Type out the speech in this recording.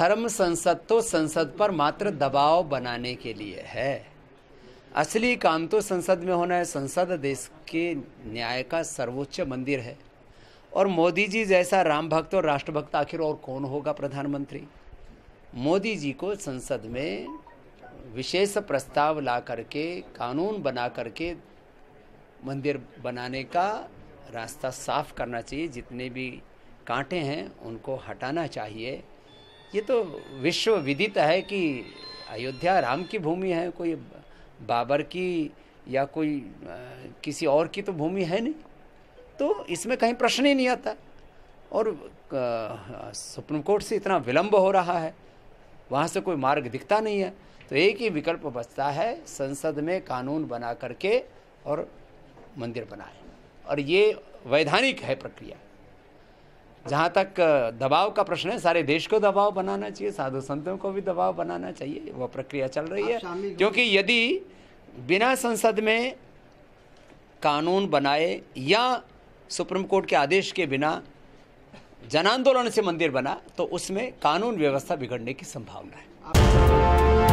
धर्म संसद तो संसद पर मात्र दबाव बनाने के लिए है असली काम तो संसद में होना है संसद देश के न्याय का सर्वोच्च मंदिर है और मोदी जी जैसा राम भक्त और राष्ट्रभक्त आखिर और कौन होगा प्रधानमंत्री मोदी जी को संसद में विशेष प्रस्ताव ला करके कानून बना करके मंदिर बनाने का रास्ता साफ करना चाहिए जितने भी कांटे हैं उनको हटाना चाहिए ये तो विश्व विदित है कि अयोध्या राम की भूमि है कोई बाबर की या कोई किसी और की तो भूमि है नहीं तो इसमें कहीं प्रश्न ही नहीं आता और सुप्रीम कोर्ट से इतना विलंब हो रहा है वहाँ से कोई मार्ग दिखता नहीं है तो एक ही विकल्प बचता है संसद में कानून बना करके और मंदिर बनाए और ये वैधानिक है प्रक्रिया जहाँ तक दबाव का प्रश्न है सारे देश को दबाव बनाना चाहिए साधु संतों को भी दबाव बनाना चाहिए वह प्रक्रिया चल रही है क्योंकि यदि बिना संसद में कानून बनाए या सुप्रीम कोर्ट के आदेश के बिना जनांदोलन से मंदिर बना तो उसमें कानून व्यवस्था बिगड़ने की संभावना है